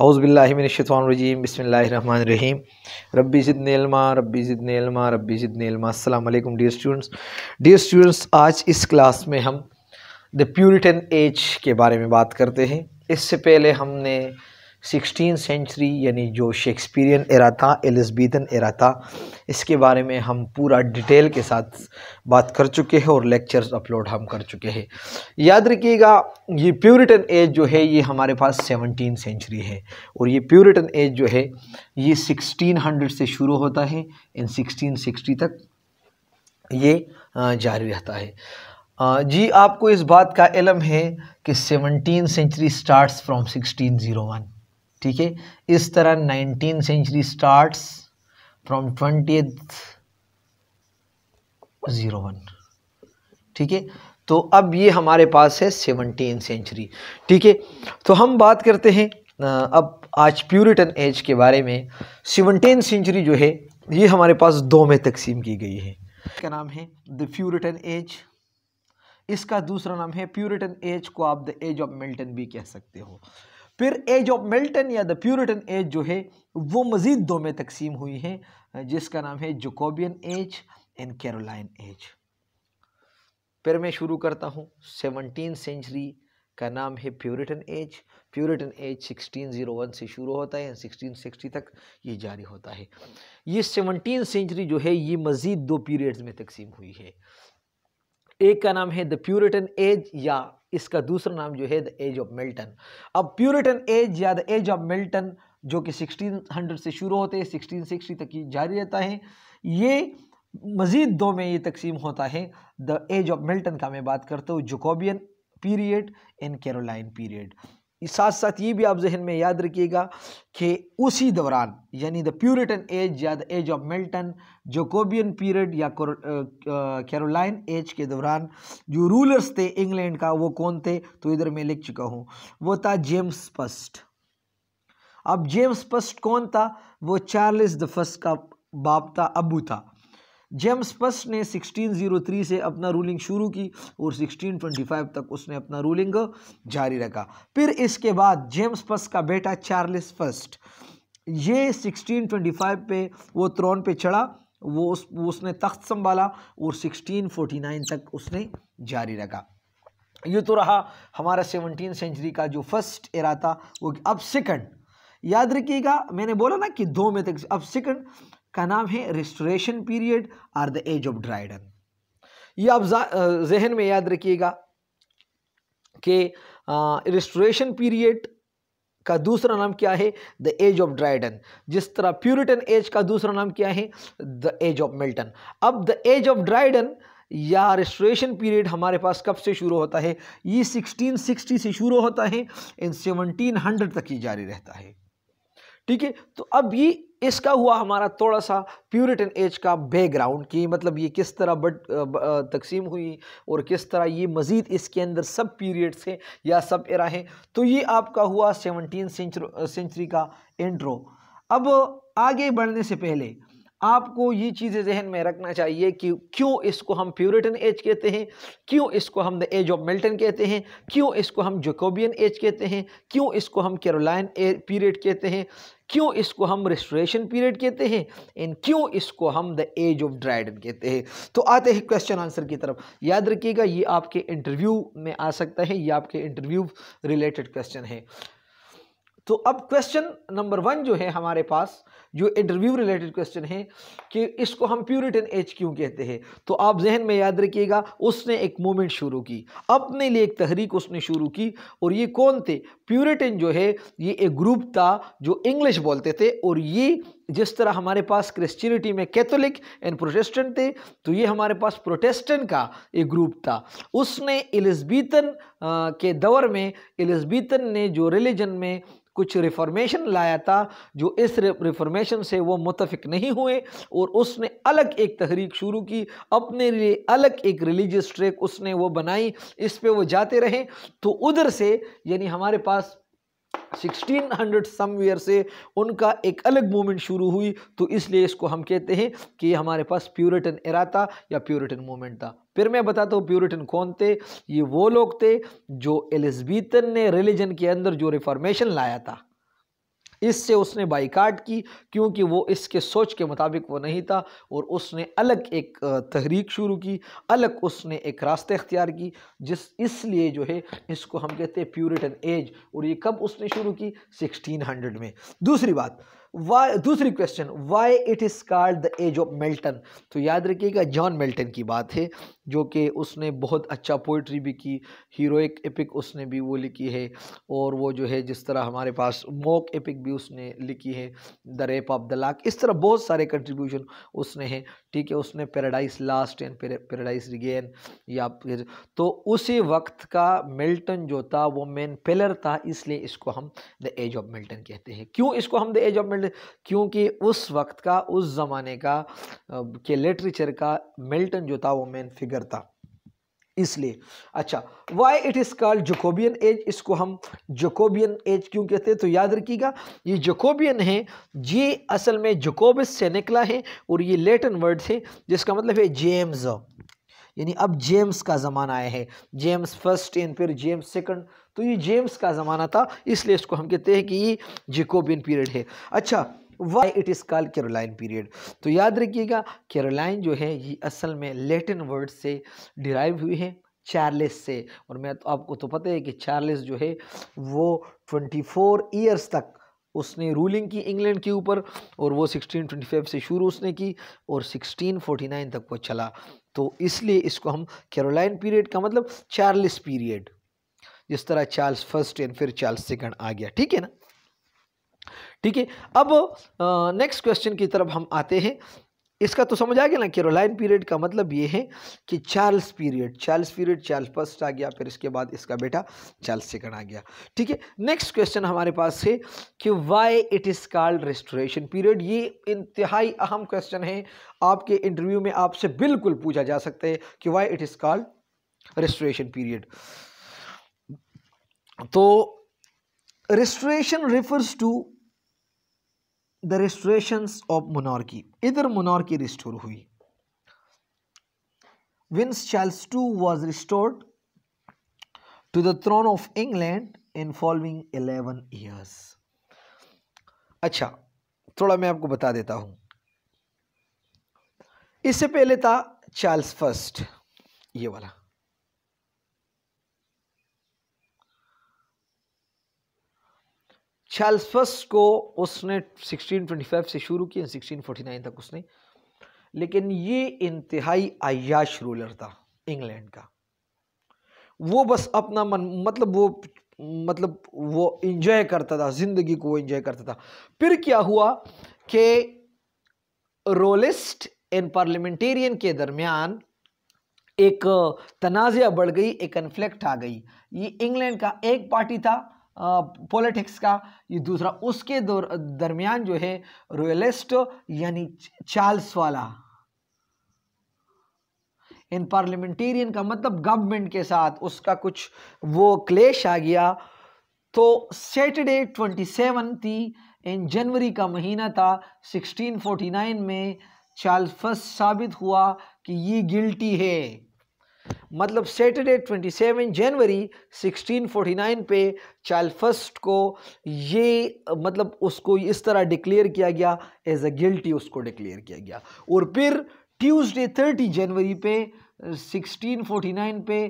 अउज़बिल्लिमिनशतवानरजीम बसमीम रब्बी ज़िदनेलमा रब्बी ज़िदनेलमा रब्बी नीलमा अल्लाम डियर स्टूडेंट्स डियर स्टूडेंट्स आज इस क्लास में हम द प्यूरिटन एज के बारे में बात करते हैं इससे पहले हमने सिक्सटीन सेंचुरी यानी जो शेक्सपियन एरा था एलिजबीदन एरा था इसके बारे में हम पूरा डिटेल के साथ बात कर चुके हैं और लेक्चर्स अपलोड हम कर चुके हैं याद रखिएगा ये प्यूरिटन एज जो है ये हमारे पास सेवनटीन सेंचुरी है और ये प्यूरिटन एज जो है ये सिक्सटीन हंड्रेड से शुरू होता है इन सिक्सटीन सिक्सटी तक ये जारी रहता है जी आपको इस बात का इलम है कि seventeen century start from sixteen zero one ठीक है इस तरह nineteen century starts from twenty zero one ठीक है तो अब ये हमारे पास है सेवनटीन सेंचुरी ठीक है तो हम बात करते हैं अब आज प्यूरिटन एज के बारे में सेवनटीन सेंचुरी जो है ये हमारे पास दो में तकसीम की गई है इसका नाम है द प्यूरिटन एज इसका दूसरा नाम है प्यूरिटन एज को आप द एज ऑफ मिल्टन भी कह सकते हो फिर एज ऑफ मिल्टन या द प्यूरिटन एज जो है वो मज़ीद दो में तकसीम हुई है जिसका नाम है Jacobean age and Caroline age फिर मैं शुरू करता हूँ सेवनटीन सेंचुरी का नाम है प्यूरिटन एज प्यूरिटन एज 1601 से शुरू होता है 1660 तक ये जारी होता है ये सेवनटीन सेंचुरी जो है ये मज़ीद दो पीरियड्स में तकसीम हुई है एक का नाम है द प्यूरिटन एज या इसका दूसरा नाम जो है द एज ऑफ मिल्टन अब प्यूरिटन एज या द एज ऑफ मिल्टन जो कि 1600 से शुरू होते हैं 1660 तक ये जारी रहता है ये मज़ीद दो में ये तकसीम होता है द एज ऑफ मिल्टन का मैं बात करता हूँ Jacobean period and Caroline period साथ साथ ये भी आप जहन में याद रखिएगा कि उसी दौरान यानी द प्यूरिटन एज या the age of Milton Jacobean period या कैरोलाइन एज के दौरान जो रूलर्स थे इंग्लैंड का वो कौन थे तो इधर मैं लिख चुका हूँ वो था जेम्स फर्स्ट अब जेम्स फर्स्ट कौन था वो चार्ल्स द फर्स्ट का बाप था अबू था जेम्स फर्स्ट ने 1603 से अपना रूलिंग शुरू की और 1625 तक उसने अपना रूलिंग जारी रखा फिर इसके बाद जेम्स फर्स्ट का बेटा चार्लिस फर्स्ट ये 1625 पे वो थ्रोन पे चढ़ा वो उस वो उसने तख्त संभाला और 1649 तक उसने जारी रखा ये तो रहा हमारा सेवनटीन सेंचुरी का जो फर्स्ट एरा था वो अब सेकंड याद रखिएगा मैंने बोला ना कि दो में तक अब सेकंड का नाम है Restoration period or the age of Dryden ये आप जहन में याद रखिएगा कि रिस्टोरेशन पीरियड का दूसरा नाम क्या है द एज ऑफ ड्राइडन जिस तरह प्यूरिटन एज का दूसरा नाम क्या है द एज ऑफ मिल्टन अब द एज ऑफ ड्राइडन या रिस्टोरेशन पीरियड हमारे पास कब से शुरू होता है ये 1660 से शुरू होता है इन 1700 तक ही जारी रहता है ठीक है तो अब ये इसका हुआ हमारा थोड़ा सा प्यूरिटन एज का बैकग्राउंड कि मतलब ये किस तरह बट तकसीम हुई और किस तरह ये मज़ीद इसके अंदर सब पीरियड्स हैं या सब एरा हैं तो ये आपका हुआ सेवनटीन सेंचुरी का इंट्रो अब आगे बढ़ने से पहले आपको ये चीज़ें जहन में रखना चाहिए कि क्यों इसको हम प्यूरिटन एज कहते हैं क्यों इसको हम द एज ऑफ मिल्टन कहते हैं क्यों इसको हम जोकोबियन एज कहते हैं क्यों इसको हम कैरोलाइन पीरियड कहते हैं क्यों इसको हम रिस्ट्रेशन पीरियड कहते हैं एंड क्यों इसको हम द एज ऑफ ड्राइडन कहते हैं तो आते हैं क्वेश्चन आंसर की तरफ याद रखिएगा ये आपके इंटरव्यू में आ सकता है ये आपके इंटरव्यू रिलेटेड क्वेश्चन है तो अब क्वेश्चन नंबर वन जो है हमारे पास जो इंटरव्यू रिलेटेड क्वेश्चन है कि इसको हम प्यूरिटन एज क्यों कहते हैं तो आप जहन में याद रखिएगा उसने एक मूवमेंट शुरू की अपने लिए एक तहरीक उसने शुरू की और ये कौन थे प्यूरिटन जो है ये एक ग्रुप था जो इंग्लिश बोलते थे और ये जिस तरह हमारे पास क्रिश्चियनिटी में कैथोलिक एंड प्रोटेस्टेंट थे तो ये हमारे पास प्रोटेस्टेंट का एक ग्रुप था उसने एलिजबीतन के दौर में एलिजबीतन ने जो रिलीजन में कुछ रिफॉर्मेशन लाया था जो इस रिफॉर्मेशन इन्फॉर्मेशन से वो मुतफिक नहीं हुए और उसने अलग एक तहरीक शुरू की अपने लिए अलग एक रिलीजियस ट्रैक उसने वो बनाई इस पर वो जाते रहे तो उधर से यानी हमारे पास 1600 समवेयर से उनका एक अलग मूवमेंट शुरू हुई तो इसलिए इसको हम कहते हैं कि हमारे पास प्यूरिटन था या प्यूरिटन मूवमेंट था फिर मैं बताता हूँ प्यूरिटन कौन थे ये वो लोग थे जो एलिजबीतन ने रिलीजन के अंदर जो रिफॉर्मेशन लाया था इससे उसने बाइकाट की क्योंकि वो इसके सोच के मुताबिक वो नहीं था और उसने अलग एक तहरीक शुरू की अलग उसने एक रास्ते अख्तियार की जिस इसलिए जो है इसको हम कहते हैं प्यूरिटन एज और ये कब उसने शुरू की 1600 में दूसरी बात वाई दूसरी question why it is called the age of Milton तो याद रखिएगा जॉन मिल्टन की बात है जो कि उसने बहुत अच्छा पोइट्री भी की हीरोइक एपिक उसने भी वो लिखी है और वो जो है जिस तरह हमारे पास मोक एपिक भी उसने लिखी है The Rape of the Lock इस तरह बहुत सारे कंट्रीब्यूशन उसने हैं ठीक है उसने Paradise Lost and Paradise Regained या फिर तो उसी वक्त का मिल्टन जो था वो मेन पिलर था इसलिए इसको हम द एज ऑफ मिल्टन कहते हैं क्यों इसको हम द एज ऑफ मिल्टन क्योंकि उस वक्त का उस ज़माने का के लिटरेचर का मिल्टन जो था वो मेन फिगर था इसलिए अच्छा why it is called Jacobean age इसको हम जोकोबियन एज क्यों कहते हैं तो याद रखिएगा ये जोकोबियन है ये असल में जोकोबिस से निकला है और ये लेटन वर्ड थे जिसका मतलब है जेम्स यानी अब जेम्स का ज़माना आया है जेम्स फर्स्ट एंड फिर जेम्स सेकंड तो ये जेम्स का ज़माना था इसलिए इसको हम कहते हैं कि ये जेकोबियन पीरियड है अच्छा why it is call Caroline period तो याद रखिएगा केरोलाइन जो है ये असल में लेटिन वर्ड से डिराइव हुई है चार्लिस से और मैं तो आपको तो पता है कि चार्लिस जो है वो ट्वेंटी फोर ईयर्स तक उसने रूलिंग की इंग्लैंड के ऊपर और वो 1625 से शुरू उसने की और 1649 तक वो चला तो इसलिए इसको हम केरोलाइन पीरियड का मतलब चार्लिस पीरियड जिस तरह चार्ल्स फर्स्ट एंड फिर चार्ल्स सेकंड आ गया ठीक है ना ठीक है अब नेक्स्ट क्वेश्चन की तरफ हम आते हैं इसका तो समझ आ गया ना कैरोलाइन पीरियड का मतलब ये है कि Charles period Charles period Charles first आ गया फिर इसके बाद इसका बेटा चार्ल्स सेकंड आ गया ठीक है नेक्स्ट क्वेश्चन हमारे पास है कि why it is called Restoration period ये इंतहाई अहम क्वेश्चन है आपके इंटरव्यू में आपसे बिल्कुल पूछा जा सकता है कि why it is called Restoration period तो Restoration refers to the restoration of monarchy इधर मोनार्की रिस्टोर हुई when Charles two was restored to the throne of England in following eleven years अच्छा थोड़ा मैं आपको बता देता हूं इससे पहले था चार्ल्स फर्स्ट ये वाला चार्ल्स को उसने 1625 से शुरू किया 1649 तक उसने लेकिन ये इंतहाई आयाश रूलर था इंग्लैंड का वो बस अपना मन मतलब वो मतलब वो इंजॉय करता था ज़िंदगी को वो इंजॉय करता था फिर क्या हुआ कि रोलिस्ट एंड पार्लियामेंटेरियन के दरमियान एक तनाज़ा बढ़ गई एक कन्फ्लिक्ट आ गई ये इंग्लैंड का एक पार्टी था पॉलिटिक्स का ये दूसरा उसके दरमियान जो है रोयलिस्ट यानी चार्ल्स वाला इन पार्लियामेंटेरियन का मतलब गवर्नमेंट के साथ उसका कुछ वो क्लेश आ गया तो सैटरडे ट्वेंटी सेवन थी इन जनवरी का महीना था 1649 में चार्ल्स फर्स्ट साबित हुआ कि ये गिल्टी है मतलब सैटरडे 27 जनवरी 1649 पे चाइल्ड फर्स्ट को ये मतलब उसको इस तरह डिक्लेयर किया गया एज अ गिल्टी उसको डिक्लेयर किया गया और फिर ट्यूसडे 30 जनवरी पे 1649 पे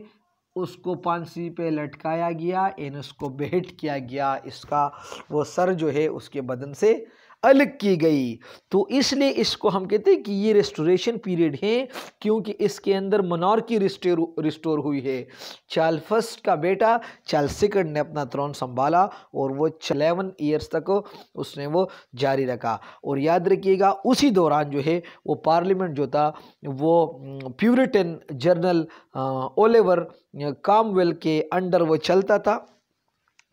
उसको फांसी पे लटकाया गया एन उसको बेहट किया गया इसका वो सर जो है उसके बदन से अलग की गई तो इसलिए इसको हम कहते हैं कि ये रेस्टोरेशन पीरियड है क्योंकि इसके अंदर मनार्की रिस्टोर रिस्टोर हुई है चार्ल फर्स्ट का बेटा चार्ल सेकंड ने अपना थ्रोन संभाला और वो चलेवन ईयर्स तक उसने वो जारी रखा और याद रखिएगा उसी दौरान जो है वो पार्लियामेंट जो था वो प्यूरिटन जर्नल ओलेवर कामवेल के अंडर वो चलता था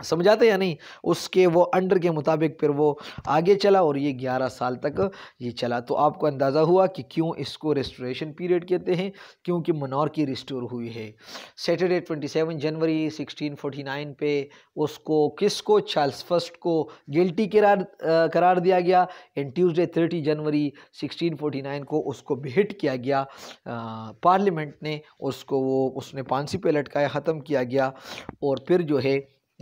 समझाते या नहीं उसके वो अंडर के मुताबिक फिर वो आगे चला और ये ग्यारह साल तक ये चला तो आपको अंदाज़ा हुआ कि क्यों इसको रेस्टोरेशन पीरियड कहते हैं क्योंकि मनारकी रिस्टोर हुई है सैटरडे 27 जनवरी 1649 पे उसको किसको चार्ल्स फर्स्ट को गिल्टी करार करार दिया गया एंड ट्यूसडे 30 जनवरी 1649 को उसको भेंट किया गया पार्लियामेंट ने उसको वो उसने पानसी पर लटकाया ख़त्म किया गया और फिर जो है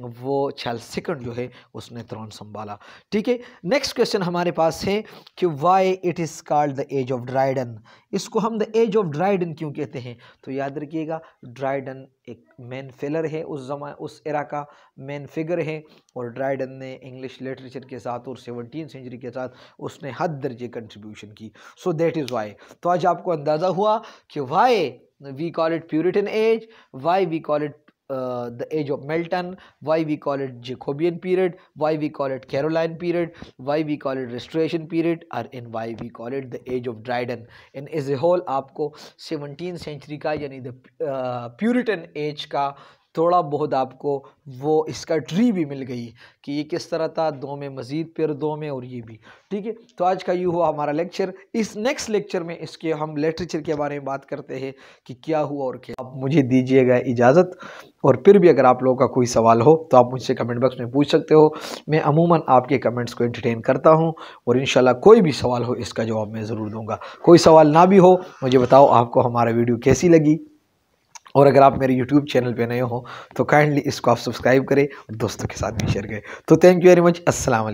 वो छल सेकंड जो है उसने त्रॉन संभाला ठीक है नेक्स्ट क्वेश्चन हमारे पास है कि why it is called the age of Dryden इसको हम द एज ऑफ ड्राइडन क्यों कहते हैं तो याद रखिएगा ड्राइडन एक मेन फिलर है उस जमा उस एरा का मेन फिगर है और ड्राइडन ने इंग्लिश लिटरेचर के साथ और सेवनटीन सेंचुरी के साथ उसने हद दर्जे कंट्रीब्यूशन की सो देट इज़ वाई तो आज आपको अंदाज़ा हुआ कि why we call it Puritan age why we call it the age of Milton why we call it Jacobean period why we call it Caroline period why we call it Restoration period और इन why we call it the age of Dryden in as a whole आपको seventeen century का यानी the Puritan as का थोड़ा बहुत आपको वो इसका ट्री भी मिल गई कि ये किस तरह था दो में मज़ीद फिर दो में और ये भी ठीक है तो आज का यू हुआ हमारा लेक्चर इस नेक्स्ट लेक्चर में इसके हम लिटरेचर के बारे में बात करते हैं कि क्या हुआ और क्या आप मुझे दीजिएगा इजाज़त और फिर भी अगर आप लोगों का कोई सवाल हो तो आप मुझसे कमेंट बॉक्स में पूछ सकते हो मैं अमूमन आपके कमेंट्स को एंटरटेन करता हूँ और इन कोई भी सवाल हो इसका जवाब मैं ज़रूर दूँगा कोई सवाल ना भी हो मुझे बताओ आपको हमारा वीडियो कैसी लगी और अगर आप मेरे यूट्यूब चैनल पर नए हो तो काइंडली इसको आप सब्सक्राइब करें और दोस्तों के साथ भी शेयर करें तो थैंक यू वेरी मच अस्सलाम